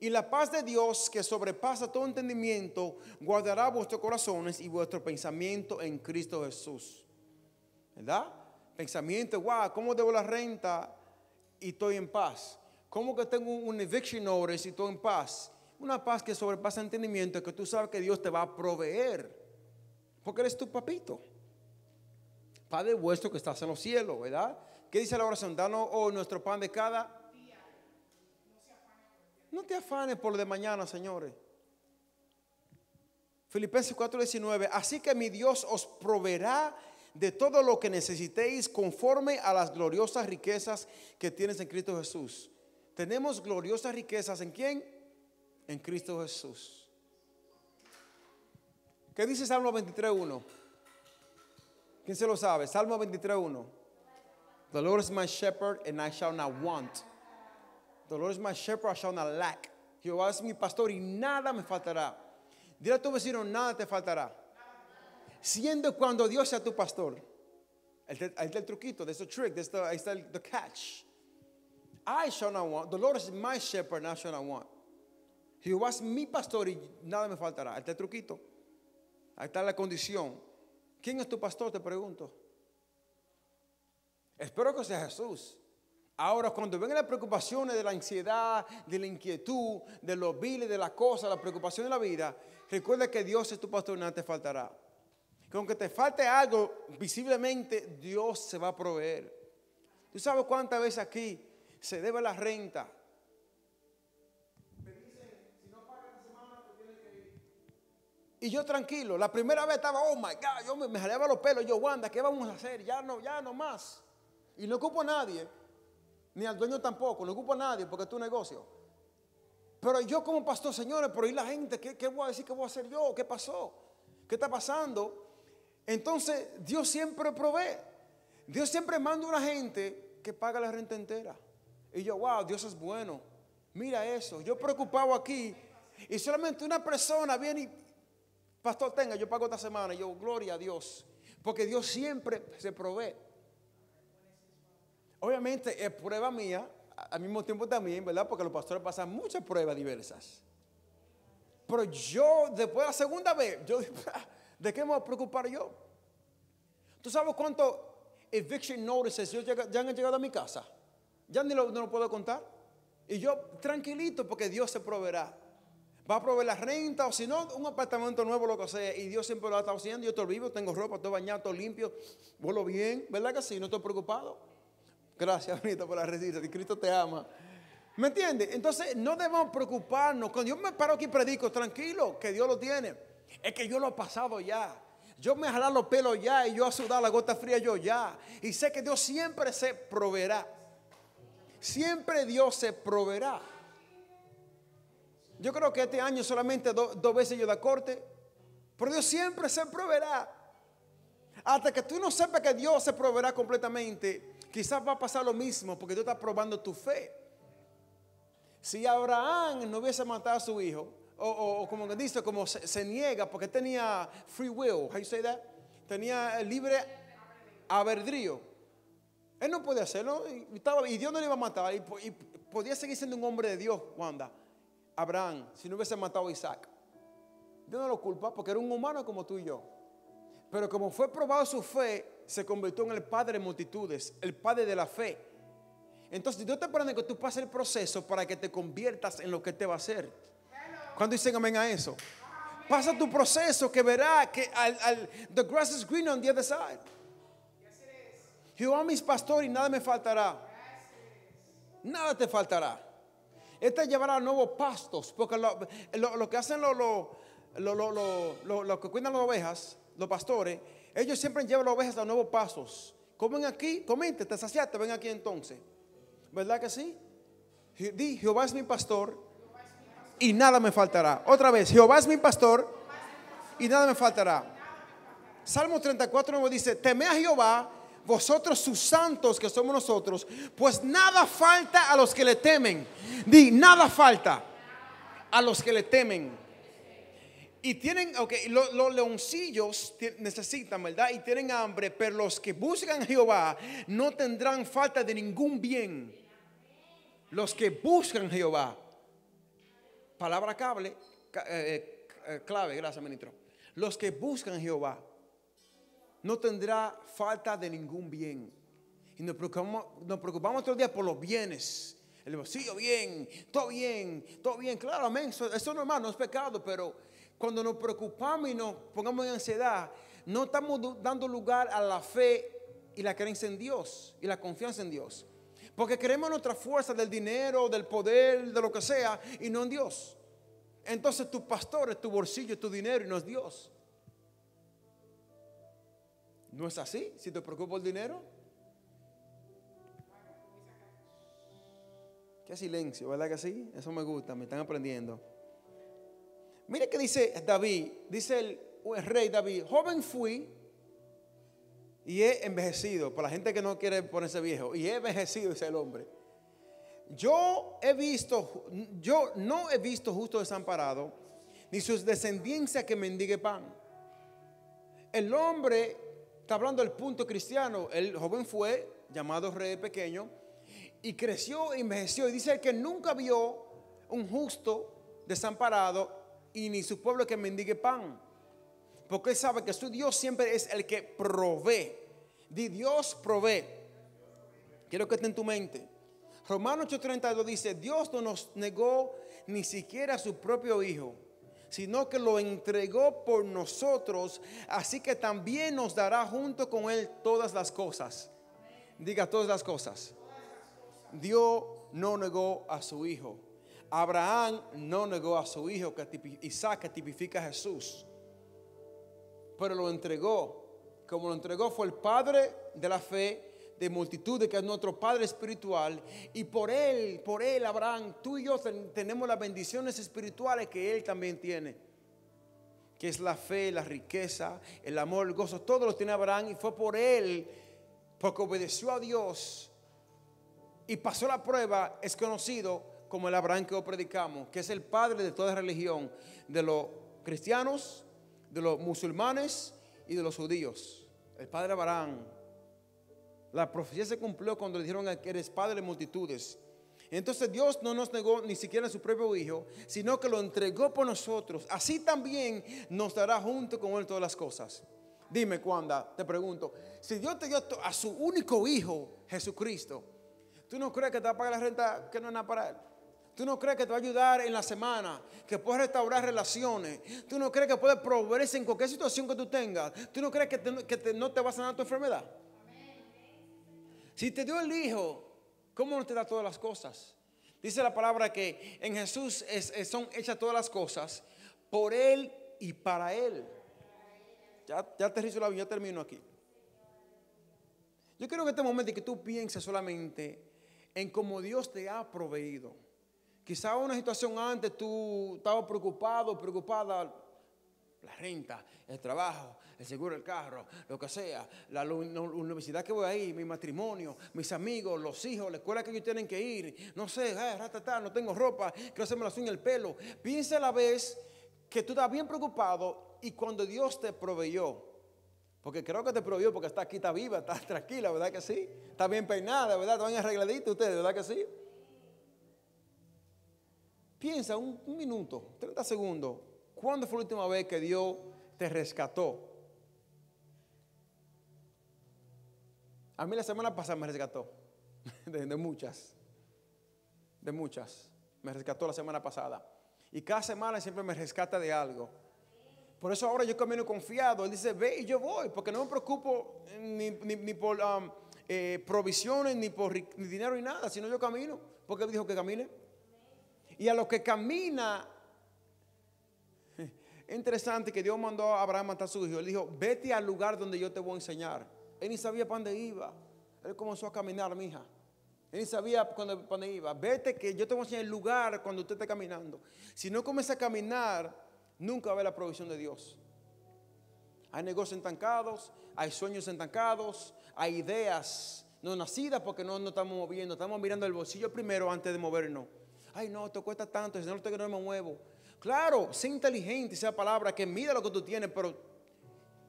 Y la paz de Dios que sobrepasa todo entendimiento guardará vuestros corazones y vuestro pensamiento en Cristo Jesús. ¿Verdad? Pensamiento, wow, ¿cómo debo la renta y estoy en paz? ¿Cómo que tengo un eviction notice y estoy en paz? Una paz que sobrepasa entendimiento, que tú sabes que Dios te va a proveer. Porque eres tu papito. Padre vuestro que estás en los cielos, ¿verdad? ¿Qué dice la oración? Danos hoy nuestro pan de cada no te afanes por lo de mañana, señores. Filipenses 4:19, así que mi Dios os proveerá de todo lo que necesitéis conforme a las gloriosas riquezas que tienes en Cristo Jesús. Tenemos gloriosas riquezas en quién? En Cristo Jesús. ¿Qué dice Salmo 23:1? ¿Quién se lo sabe? Salmo 23:1. The Lord is my shepherd and I shall not want. The Lord is my shepherd, I shall not lack. Jehová es mi pastor y nada me faltará. Dile a tu vecino, nada te faltará. Siendo cuando Dios sea tu pastor. Ahí está el truquito, there's a trick, ahí está el este este, catch. I shall not want. The Lord is my shepherd, I shall not want. Jehová es mi pastor y nada me faltará. Ahí está el truquito. Ahí está la condición. ¿Quién es tu pastor? Te pregunto. Espero que sea Jesús. Ahora, cuando ven las preocupaciones de la ansiedad, de la inquietud, de los viles, de las cosas, la preocupación de la vida, recuerda que Dios es tu pastor y nada te faltará. Que aunque te falte algo, visiblemente Dios se va a proveer. ¿Tú sabes cuántas veces aquí se debe la renta? Y yo tranquilo, la primera vez estaba, oh my God, yo me, jaleaba los pelos, yo, Wanda, ¿qué vamos a hacer? Ya no, ya no más. Y no ocupo a nadie ni al dueño tampoco, no ocupa a nadie porque es tu negocio. Pero yo como pastor, señores, por ahí la gente? ¿Qué, voy a decir? ¿Qué voy a hacer yo? ¿Qué pasó? ¿Qué está pasando? Entonces Dios siempre provee. Dios siempre manda una gente que paga la renta entera. Y yo, wow, Dios es bueno. Mira eso. Yo preocupado aquí. Y solamente una persona viene y, pastor, tenga, yo pago esta semana. yo, gloria a Dios. Porque Dios siempre se provee. Obviamente es prueba mía, al mismo tiempo también, ¿verdad? Porque los pastores pasan muchas pruebas diversas. Pero yo, después de la segunda vez, yo, ah, ¿de qué me voy a preocupar yo? ¿Tú sabes cuánto eviction notices yo ya han llegado a mi casa? Ya ni lo, no puedo contar. Y yo, tranquilito, porque Dios se proveerá. Va a proveer la renta o si no, un apartamento nuevo, lo que sea. Y Dios siempre lo está haciendo. Yo estoy vivo, tengo ropa, estoy bañado, estoy limpio, vuelo bien. ¿Verdad que sí? No estoy preocupado. Gracias, bonito, por la resistencia. Cristo te ama. ¿Me entiendes? Entonces, no debemos preocuparnos. Cuando yo me paro aquí y predico, tranquilo, que Dios lo tiene. Es que yo lo he pasado ya. Yo me jalar los pelos ya y yo a sudado la gota fría yo ya. Y sé que Dios siempre se proveerá. Siempre Dios se proveerá. Yo creo que este año solamente dos veces yo da corte. Pero Dios siempre se proveerá. Hasta que tú no sepas que Dios se proveerá completamente, Quizás va a pasar lo mismo porque tú estás probando tu fe. Si Abraham no hubiese matado a su hijo, o, como dice, como se, niega porque tenía free will, how you say that? Tenía libre albedrío. Él no puede hacerlo y, Dios no le iba a matar y, podía seguir siendo un hombre de Dios, Wanda. Abraham, si no hubiese matado a Isaac. Dios no lo culpa porque era un humano como tú y yo. Pero como fue probado su fe, se convirtió en el padre de multitudes, el padre de la fe. Entonces Dios te pone que tú pases el proceso para que te conviertas en lo que te va a hacer. Cuando dicen amén a eso? Pasa tu proceso que verá que al, the grass is green on the other side. Jehová mis pastores y nada me faltará. Nada te faltará. Este llevará nuevos pastos, porque lo, que hacen los lo, lo, que cuidan las ovejas, los pastores, ellos siempre llevan las ovejas a nuevos pasos. Comen aquí, comente, te saciaste, ven aquí entonces. ¿Verdad que sí? Di, Jehová es mi pastor y nada me faltará. Otra vez, Jehová es mi pastor y nada me faltará. Salmo 34 9 dice, teme a Jehová, vosotros sus santos que somos nosotros, pues nada falta a los que le temen. Di, nada falta a los que le temen. Y tienen, ok, los, leoncillos necesitan, ¿verdad? Y tienen hambre, pero los que buscan a Jehová no tendrán falta de ningún bien. Los que buscan a Jehová. Palabra cable, eh, eh, eh, clave, gracias, ministro. Los que buscan a Jehová no tendrá falta de ningún bien. Y nos preocupamos, nos preocupamos todos los días por los bienes. El leoncillo bien, todo bien, todo bien. Claro, amén. Eso, es normal, no es pecado, pero cuando nos preocupamos y nos pongamos en ansiedad, no estamos dando lugar a la fe y la creencia en Dios y la confianza en Dios. Porque creemos en nuestra fuerza del dinero, del poder, de lo que sea, y no en Dios. Entonces tu pastor es tu bolsillo, es tu dinero y no es Dios. ¿No es así? Si te preocupa el dinero. Qué silencio, ¿verdad que sí? Eso me gusta, me están aprendiendo. Mire que dice David, dice el, rey David, joven fui y he envejecido, para la gente que no quiere ponerse viejo, y he envejecido, dice el hombre. Yo he visto, yo no he visto justo desamparado, ni sus descendencias que mendigue pan. El hombre, está hablando del punto cristiano, el joven fue llamado rey pequeño, y creció, y envejeció, y dice que nunca vio un justo desamparado, y ni su pueblo que mendigue pan. Porque él sabe que su Dios siempre es el que provee. Di Dios provee. Quiero que esté en tu mente. Romanos 8:32 dice, Dios no nos negó ni siquiera a su propio Hijo, sino que lo entregó por nosotros, así que también nos dará junto con Él todas las cosas. Diga todas las cosas. Dios no negó a su Hijo. Abraham no negó a su hijo, Isaac, que tipifica a Jesús, pero lo entregó. Como lo entregó, fue el padre de la fe, de multitud que es nuestro Padre Espiritual. Y por Él, por Él, Abraham, tú y yo tenemos las bendiciones espirituales que Él también tiene. Que es la fe, la riqueza, el amor, el gozo. Todo lo tiene Abraham y fue por Él, porque obedeció a Dios y pasó la prueba, es conocido como el Abraham que hoy predicamos, que es el padre de toda religión, de los cristianos, de los musulmanes y de los judíos. El padre Abraham. La profecía se cumplió cuando le dijeron que eres padre de multitudes. Entonces Dios no nos negó ni siquiera a su propio Hijo, sino que lo entregó por nosotros. Así también nos dará junto con Él todas las cosas. Dime, Cuanda, te pregunto, si Dios te dio a su único Hijo, Jesucristo, ¿tú no crees que te va a pagar la renta que no es nada para Él? ¿Tú no crees que te va a ayudar en la semana? Que puedes restaurar relaciones. ¿Tú no crees que puedes proveerse en cualquier situación que tú tengas? ¿Tú no crees que, no te va a sanar tu enfermedad? Si te dio el Hijo, ¿cómo no te da todas las cosas? Dice la palabra que en Jesús son hechas todas las cosas por Él y para Él. Ya, ya la vida, termino aquí. Yo quiero que este momento que tú pienses solamente en cómo Dios te ha proveído. Quizá una situación antes tú estabas preocupado, preocupada, la renta, el trabajo, el seguro del carro, lo que sea, la, universidad que voy a ir, mi matrimonio, mis amigos, los hijos, la escuela que ellos tienen que ir, no sé, no tengo ropa, quiero hacerme la en el pelo. Piensa a la vez que tú estás bien preocupado y cuando Dios te proveyó, porque creo que te proveyó porque está aquí, está viva, está tranquila, ¿verdad que sí? Está bien peinada, ¿verdad? Están arregladito ustedes, ¿verdad que sí? Piensa un, minuto, 30 segundos. ¿Cuándo fue la última vez que Dios te rescató? A mí la semana pasada me rescató. De, muchas. De muchas. Me rescató la semana pasada. Y cada semana siempre me rescata de algo. Por eso ahora yo camino confiado. Él dice, ve y yo voy. Porque no me preocupo ni, por um, eh, provisiones, ni por dinero, ni nada. Sino yo camino. Porque él dijo que camine y a los que camina. Interesante que Dios mandó a Abraham matar a su hijo. Él dijo, vete al lugar donde yo te voy a enseñar. Él ni sabía para dónde iba. Él comenzó a caminar, mija. Él ni sabía cuando, para dónde iba. Vete que yo te voy a enseñar el lugar cuando usted esté caminando. Si no comienza a caminar, nunca va a ver la provisión de Dios. Hay negocios entancados hay sueños entancados hay ideas no nacidas porque no nos estamos moviendo. Estamos mirando el bolsillo primero antes de movernos ay no, te cuesta tanto, si no lo no me muevo. Claro, sé inteligente, sea palabra, que mida lo que tú tienes, pero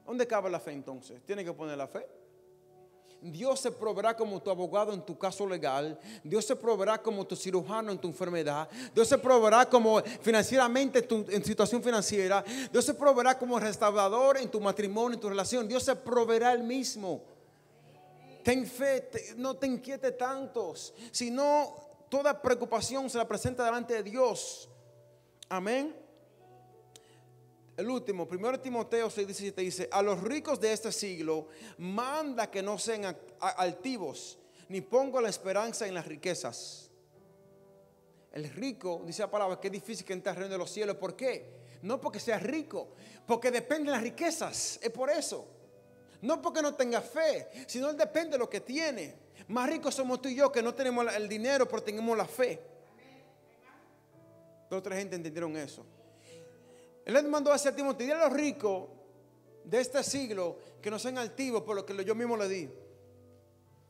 ¿dónde cabe la fe entonces? Tienes que poner la fe. Dios se proveerá como tu abogado en tu caso legal. Dios se proveerá como tu cirujano en tu enfermedad. Dios se proveerá como financieramente en tu, situación financiera. Dios se proveerá como restaurador en tu matrimonio, en tu relación. Dios se proveerá el mismo. Ten fe, no te inquietes tantos, no toda preocupación se la presenta delante de Dios. Amén. El último, 1 Timoteo 6, 17 dice, a los ricos de este siglo manda que no sean altivos, ni pongo la esperanza en las riquezas. El rico, dice la palabra, que es difícil que entre al reino de los cielos. ¿Por qué? No porque sea rico, porque depende de las riquezas, es por eso. No porque no tenga fe, sino él depende de lo que tiene. Más ricos somos tú y yo que no tenemos el dinero, pero tenemos la fe. o otra gente entendieron eso. Él les mandó hacia Timoteo, dile a los ricos de este siglo que no sean altivos por lo que yo mismo le di.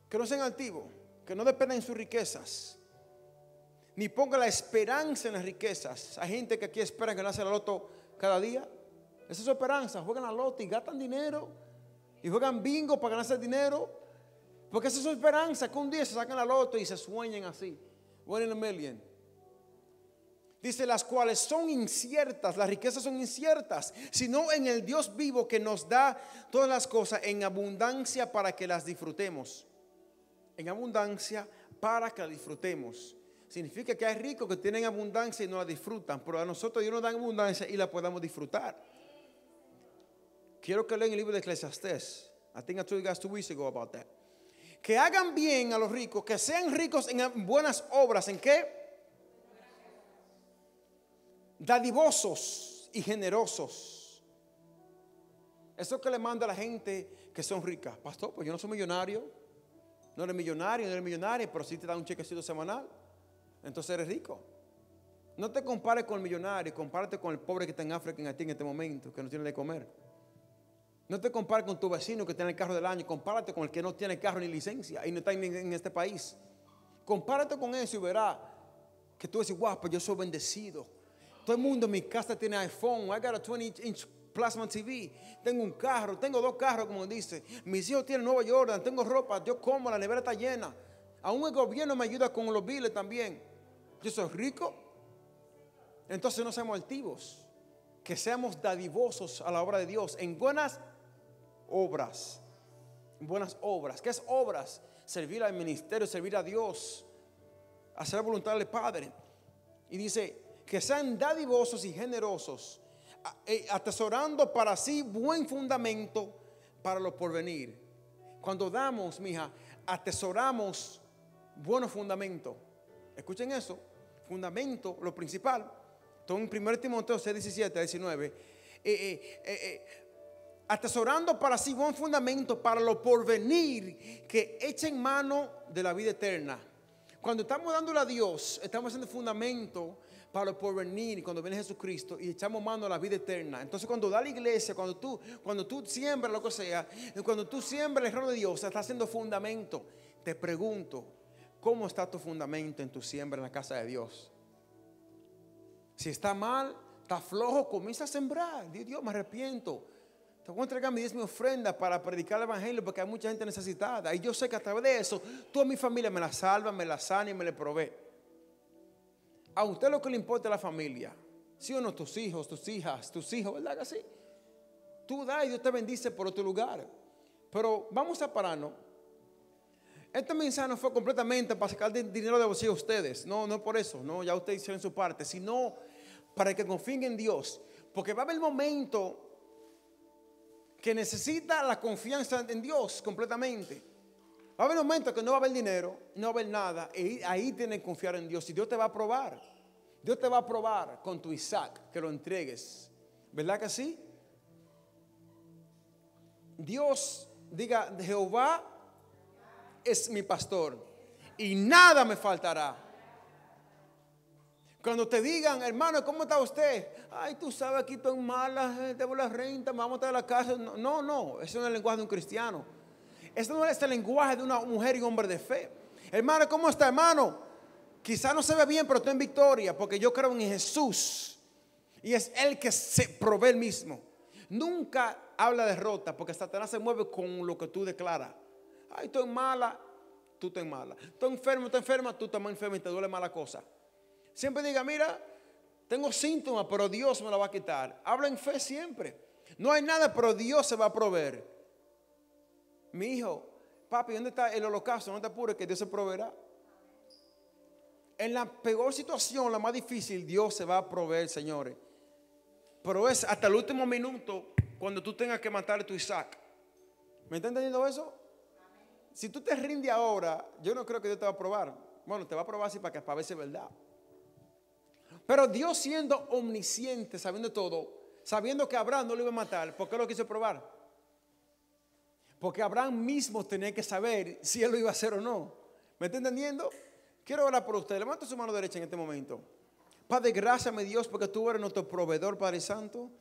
Que no sean altivos, que no dependan de sus riquezas. Ni pongan la esperanza en las riquezas. Hay gente que aquí espera que nace el loto cada día. Esa es su esperanza. Juegan la loto y gastan dinero. Y juegan bingo para ganarse dinero. Porque esa es su esperanza, que un día se sacan la loto y se sueñen así. Bueno, in a million. Dice, las cuales son inciertas, las riquezas son inciertas, sino en el Dios vivo que nos da todas las cosas en abundancia para que las disfrutemos. En abundancia para que las disfrutemos. Significa que hay ricos que tienen abundancia y no la disfrutan, pero a nosotros Dios nos da abundancia y la podamos disfrutar. Quiero que lean el libro de Eclesiastes. I think I told you guys two weeks ago about that que hagan bien a los ricos, que sean ricos en buenas obras, ¿en qué? Dadivosos y generosos. Eso que le manda a la gente que son ricas. Pastor, pues yo no soy millonario. No eres millonario, no eres millonario, pero si te da un chequecito semanal. Entonces eres rico. No te compares con el millonario, compárate con el pobre que está en África, en Haití en este momento, que no tiene de comer. No te compares con tu vecino que tiene el carro del año, compárate con el que no tiene carro ni licencia y no está en este país. Compárate con eso y verás que tú dices, guapo, pues yo soy bendecido. Todo el mundo en mi casa tiene iPhone, I got a 20-inch plasma TV, tengo un carro, tengo dos carros, como dice. Mis hijos tienen Nueva York, tengo ropa, yo como, la nevera está llena. Aún el gobierno me ayuda con los biles también. Yo soy rico. Entonces no seamos altivos. Que seamos dadivosos a la obra de Dios en buenas obras. Buenas obras. ¿Qué es obras? Servir al ministerio, servir a Dios, hacer la voluntad del Padre. Y dice, que sean dadivosos y generosos, e, atesorando para sí buen fundamento para lo porvenir. Cuando damos, mija, atesoramos buenos fundamento Escuchen eso, fundamento, lo principal. Entonces, en 1 Timoteo 6, 17 19, eh, eh, eh, eh atesorando para sí buen fundamento para lo porvenir que echen mano de la vida eterna. Cuando estamos dándole a Dios, estamos haciendo fundamento para lo porvenir cuando viene Jesucristo y echamos mano a la vida eterna. Entonces cuando da la iglesia, cuando tú, cuando tú siembras lo que sea, cuando tú siembras el reino de Dios, está haciendo fundamento. Te pregunto, ¿cómo está tu fundamento en tu siembra en la casa de Dios? Si está mal, está flojo, comienza a sembrar. Dios, me arrepiento voy a entregar ofrenda para predicar el evangelio porque hay mucha gente necesitada. Y yo sé que a través de eso, toda mi familia me la salva, me la sana y me le provee. A usted lo que le importa es la familia. ¿Sí o no? Tus hijos, tus hijas, tus hijos, ¿verdad que sí? Tú das y Dios te bendice por otro lugar. Pero vamos a parar no Esta mensaje no fue completamente para sacar dinero de vosotros a ustedes. No, no por eso. No, ya ustedes hicieron su parte. Sino para que confíen en Dios. Porque va a haber momento que necesita la confianza en Dios completamente. Va a haber momento que no va a haber dinero, no va a haber nada, y ahí tienes que confiar en Dios. Y Dios te va a probar. Dios te va a probar con tu Isaac que lo entregues. ¿Verdad que sí? Dios diga, Jehová es mi pastor y nada me faltará. Cuando te digan, hermano, ¿cómo está usted? Ay, tú sabes, aquí estoy mala, eh, debo la renta, me vamos a estar la casa. No, no, eso no es el lenguaje de un cristiano. Ese no es el lenguaje de una mujer y hombre de fe. Hermano, ¿cómo está, hermano? Quizá no se ve bien, pero estoy en victoria, porque yo creo en Jesús. Y es Él que se provee el mismo. Nunca habla derrota, porque Satanás se mueve con lo que tú declaras. Ay, estoy mala, tú estás mala. Estoy enfermo, estoy enferma, tú estás enferma y te duele mala cosa. Siempre diga, mira, tengo síntomas, pero Dios me lo va a quitar. Habla en fe siempre. No hay nada, pero Dios se va a proveer. Mi hijo, papi, ¿dónde está el holocausto? No te apures, que Dios se proveerá. En la peor situación, la más difícil, Dios se va a proveer, señores. Pero es hasta el último minuto cuando tú tengas que matar a tu Isaac. ¿Me está entendiendo eso? Si tú te rindes ahora, yo no creo que Dios te va a probar. Bueno, te va a probar así para que para ver es verdad. Pero Dios siendo omnisciente, sabiendo todo, sabiendo que Abraham no lo iba a matar, ¿por qué lo quiso probar? Porque Abraham mismo tenía que saber si él lo iba a hacer o no. ¿Me está entendiendo? Quiero hablar por usted. Levanta su mano derecha en este momento. Padre, gracias, mi Dios, porque tú eres nuestro proveedor, Padre Santo.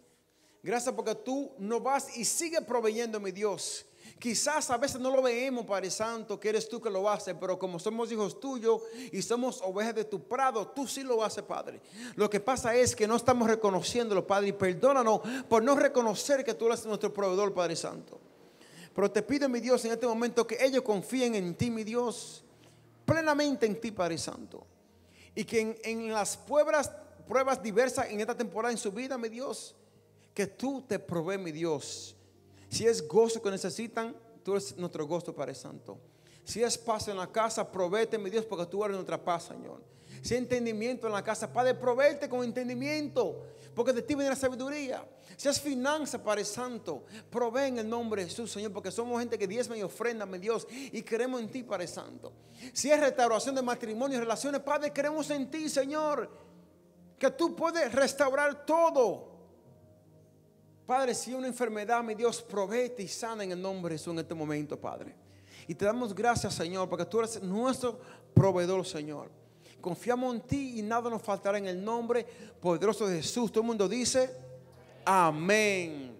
Gracias porque tú no vas y sigues proveyendo, mi Dios. Quizás a veces no lo vemos, Padre Santo, que eres tú que lo haces, pero como somos hijos tuyos y somos ovejas de tu prado, tú sí lo haces, Padre. Lo que pasa es que no estamos reconociéndolo, Padre, y perdónanos por no reconocer que tú eres nuestro proveedor, Padre Santo. Pero te pido, mi Dios, en este momento que ellos confíen en ti, mi Dios, plenamente en ti, Padre Santo. Y que en, las pruebas, pruebas diversas en esta temporada en su vida, mi Dios, que tú te provees, mi Dios si es gozo que necesitan, tú eres nuestro gozo, Padre Santo. Si es paz en la casa, provete, mi Dios, porque tú eres nuestra paz, Señor. Si es entendimiento en la casa, Padre, proveete con entendimiento, porque de ti viene la sabiduría. Si es finanza, Padre Santo, provee en el nombre de Jesús, Señor, porque somos gente que diezma y ofrenda, mi Dios, y creemos en ti, Padre Santo. Si es restauración de matrimonio y relaciones, Padre, creemos en ti, Señor, que tú puedes restaurar todo. Padre, si hay una enfermedad, mi Dios, provee y sana en el nombre de Jesús en este momento, Padre. Y te damos gracias, Señor, porque tú eres nuestro proveedor, Señor. Confiamos en ti y nada nos faltará en el nombre poderoso de Jesús. Todo el mundo dice, amén.